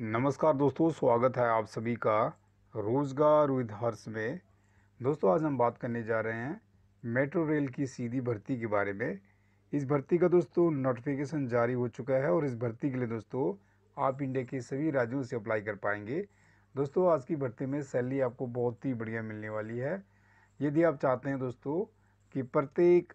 नमस्कार दोस्तों स्वागत है आप सभी का रोज़गार विद हर्ष में दोस्तों आज हम बात करने जा रहे हैं मेट्रो रेल की सीधी भर्ती के बारे में इस भर्ती का दोस्तों नोटिफिकेशन जारी हो चुका है और इस भर्ती के लिए दोस्तों आप इंडिया के सभी राज्यों से अप्लाई कर पाएंगे दोस्तों आज की भर्ती में सैलरी आपको बहुत ही बढ़िया मिलने वाली है यदि आप चाहते हैं दोस्तों कि प्रत्येक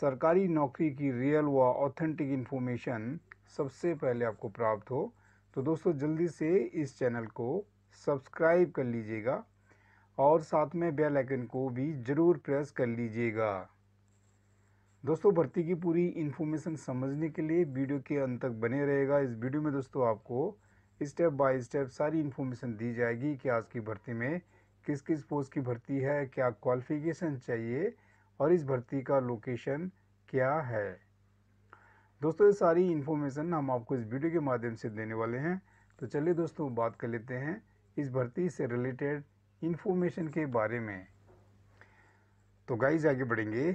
सरकारी नौकरी की रियल व ऑथेंटिक इन्फॉर्मेशन सबसे पहले आपको प्राप्त हो तो दोस्तों जल्दी से इस चैनल को सब्सक्राइब कर लीजिएगा और साथ में बेल आइकन को भी ज़रूर प्रेस कर लीजिएगा दोस्तों भर्ती की पूरी इन्फॉर्मेशन समझने के लिए वीडियो के अंत तक बने रहेगा इस वीडियो में दोस्तों आपको स्टेप बाय स्टेप सारी इन्फॉर्मेशन दी जाएगी कि आज की भर्ती में किस किस पोस्ट की भर्ती है क्या क्वालिफिकेशन चाहिए और इस भर्ती का लोकेशन क्या है दोस्तों ये सारी इन्फॉर्मेशन हम आपको इस वीडियो के माध्यम से देने वाले हैं तो चलिए दोस्तों बात कर लेते हैं इस भर्ती से रिलेटेड इन्फॉर्मेशन के बारे में तो गाइज आगे बढ़ेंगे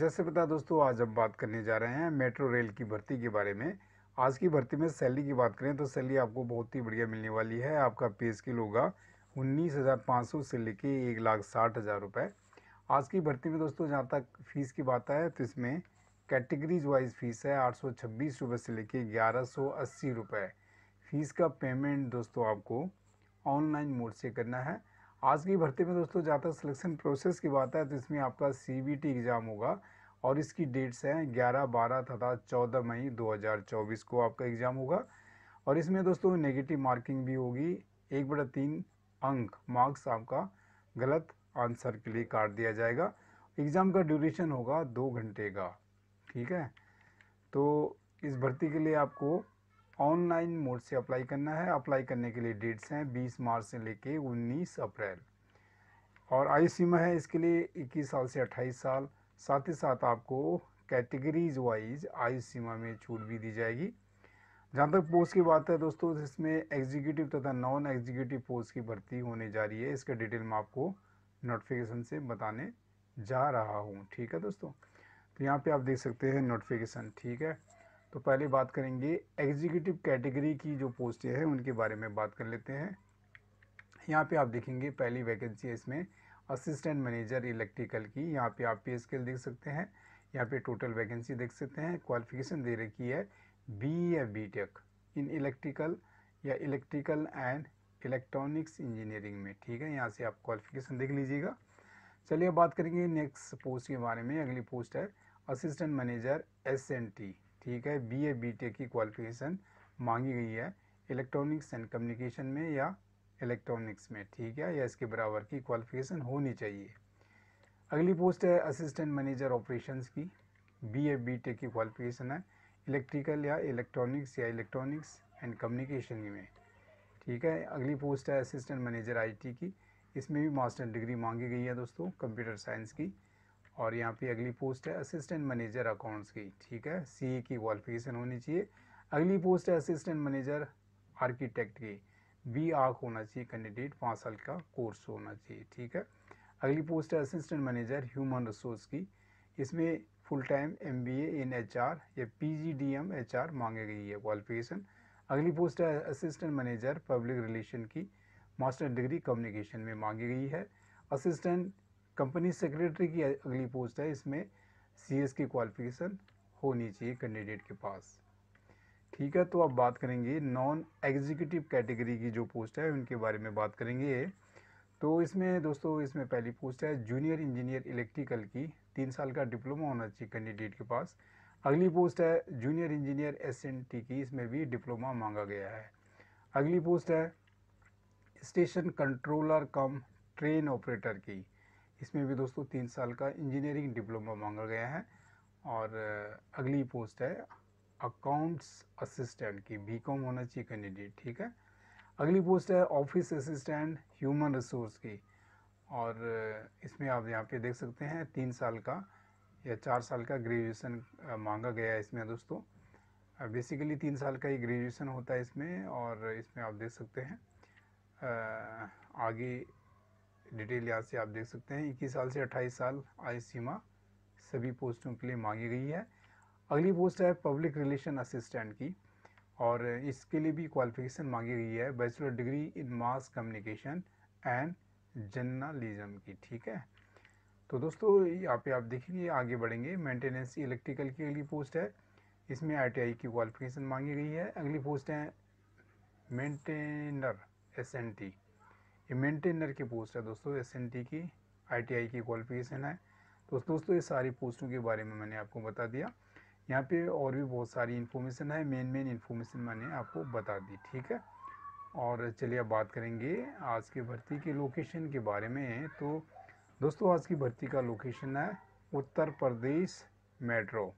जैसे बता दोस्तों आज हम बात करने जा रहे हैं मेट्रो रेल की भर्ती के बारे में आज की भर्ती में सैलरी की बात करें तो सैलरी आपको बहुत ही बढ़िया मिलने वाली है आपका पे स्किल होगा उन्नीस हज़ार पाँच सौ से लेके एक लाख साठ हज़ार रुपये आज की भर्ती में दोस्तों जहाँ तक फीस की बात आए तो इसमें कैटेगरीज वाइज फ़ीस है आठ सौ छब्बीस रुपये से लेके ग्यारह सौ अस्सी रुपये फ़ीस का पेमेंट दोस्तों आपको ऑनलाइन मोड से करना है आज की भर्ती में दोस्तों जहाँ तक सिलेक्शन प्रोसेस की बात है तो इसमें आपका सी एग्ज़ाम होगा और इसकी डेट्स हैं 11, 12 तथा 14 मई 2024 को आपका एग्ज़ाम होगा और इसमें दोस्तों नेगेटिव मार्किंग भी होगी एक बड़ा तीन अंक मार्क्स आपका गलत आंसर के लिए काट दिया जाएगा एग्ज़ाम का ड्यूरेशन होगा दो घंटे का ठीक है तो इस भर्ती के लिए आपको ऑनलाइन मोड से अप्लाई करना है अप्लाई करने के लिए डेट्स हैं 20 मार्च से लेके 19 अप्रैल और आयु सीमा है इसके लिए 21 साल से 28 साल साथ ही साथ आपको कैटेगरीज वाइज आयु सीमा में छूट भी दी जाएगी जहाँ तक पोस्ट की बात है दोस्तों इसमें एग्जीक्यूटिव तथा नॉन एग्जीक्यूटिव पोस्ट की भर्ती होने जा रही है इसके डिटेल में आपको नोटिफिकेशन से बताने जा रहा हूँ ठीक है दोस्तों तो यहाँ पे आप देख सकते हैं नोटिफिकेशन ठीक है तो पहले बात करेंगे एग्जीक्यूटिव कैटेगरी की जो पोस्टें हैं उनके बारे में बात कर लेते हैं यहाँ पे आप देखेंगे पहली वैकेंसी है इसमें असिस्टेंट मैनेजर इलेक्ट्रिकल की यहाँ पे आप पे स्केल देख सकते हैं यहाँ पे टोटल वैकेंसी देख सकते हैं क्वालिफिकेशन दे रखी है बी या बी टेक इन इलेक्ट्रिकल या इलेक्ट्रिकल एंड इलेक्ट्रॉनिक्स इंजीनियरिंग में ठीक है यहाँ से आप क्वालिफिकेशन देख लीजिएगा चलिए बात करेंगे नेक्स्ट पोस्ट के बारे में अगली पोस्ट है assistant manager S N T ठीक है बी ए बी टेक की क्वालिफिकेशन मांगी गई है इलेक्ट्रॉनिक्स एंड कम्युनिकेशन में या इलेक्ट्रॉनिक्स में ठीक है या इसके बराबर की क्वालिफिकेशन होनी चाहिए अगली पोस्ट है असिस्टेंट मैनेजर ऑपरेशंस की बी ए बी टेक की क्वालिफिकेशन है इलेक्ट्रिकल या इलेक्ट्रॉनिक्स या इलेक्ट्रॉनिक्स एंड कम्युनिकेशन में ठीक है अगली पोस्ट है असिस्टेंट मैनेजर आईटी की इसमें भी मास्टर डिग्री मांगी गई है दोस्तों कंप्यूटर साइंस की और यहाँ पे अगली पोस्ट है असिस्टेंट मैनेजर अकाउंट्स की ठीक है सी की क्वालिफिकेशन होनी चाहिए अगली पोस्ट है असिस्टेंट मैनेजर आर्किटेक्ट की बी आर्क होना चाहिए कैंडिडेट पाँच साल का कोर्स होना चाहिए ठीक है अगली पोस्ट है असिस्टेंट मैनेजर ह्यूमन रिसोर्स की इसमें full time M B A in H R या P G D M H R मांगे गई है क्वालिफिकेशन अगली पोस्ट है असिस्टेंट मैनेजर पब्लिक रिलेशन की मास्टर डिग्री कम्युनिकेशन में मांगी गई है असिस्टेंट कंपनी सेक्रेटरी की अगली पोस्ट है इसमें सी एस की क्वालिफिकेशन होनी चाहिए कैंडिडेट के पास ठीक है तो अब बात करेंगे नॉन एग्जीक्यूटिव कैटेगरी की जो पोस्ट है उनके बारे में बात करेंगे तो इसमें दोस्तों इसमें पहली पोस्ट है जूनियर इंजीनियर इलेक्ट्रिकल की तीन साल का डिप्लोमा होना चाहिए कैंडिडेट के पास अगली पोस्ट है जूनियर इंजीनियर एस की इसमें भी डिप्लोमा मांगा गया है अगली पोस्ट है station controller cum train operator की इसमें भी दोस्तों तीन साल का इंजीनियरिंग डिप्लोमा मांगा गया है और अगली पोस्ट है अकाउंट्स असिस्टेंट की बी कॉम होना चाहिए कैंडिडेट ठीक है अगली पोस्ट है ऑफिस असिस्टेंट ह्यूमन रिसोर्स की और इसमें आप यहाँ पे देख सकते हैं तीन साल का या चार साल का ग्रेजुएशन मांगा गया है इसमें दोस्तों बेसिकली तीन साल का ही ग्रेजुएशन होता है इसमें और इसमें आप देख सकते हैं आगे डिटेल यहाँ से आप देख सकते हैं इक्कीस साल से अट्ठाईस साल आयु सीमा सभी पोस्टों के लिए मांगी गई है अगली पोस्ट है पब्लिक रिलेशन असिस्टेंट की और इसके लिए भी क्वालिफिकेशन मांगी गई है bachelor degree in mass communication and journalism की ठीक है तो दोस्तों यहाँ पे आप देखेंगे आगे बढ़ेंगे मेंटेनेंस इलेक्ट्रिकल की अगली पोस्ट है इसमें आईटीआई की क्वालिफिकेशन मांगी गई है अगली पोस्ट है मेंटेनर एसएनटी ये मेंटेनर की पोस्ट है दोस्तों एस की आई की क्वालिफिकेशन है दोस्तों दोस्तों ये सारी पोस्टों के बारे में मैंने आपको बता दिया यहाँ पे और भी बहुत सारी इन्फॉर्मेशन है मेन मेन इन्फॉर्मेशन मैंने आपको बता दी ठीक है और चलिए अब बात करेंगे आज की भर्ती की लोकेशन के बारे में तो दोस्तों आज की भर्ती का लोकेशन है उत्तर प्रदेश मेट्रो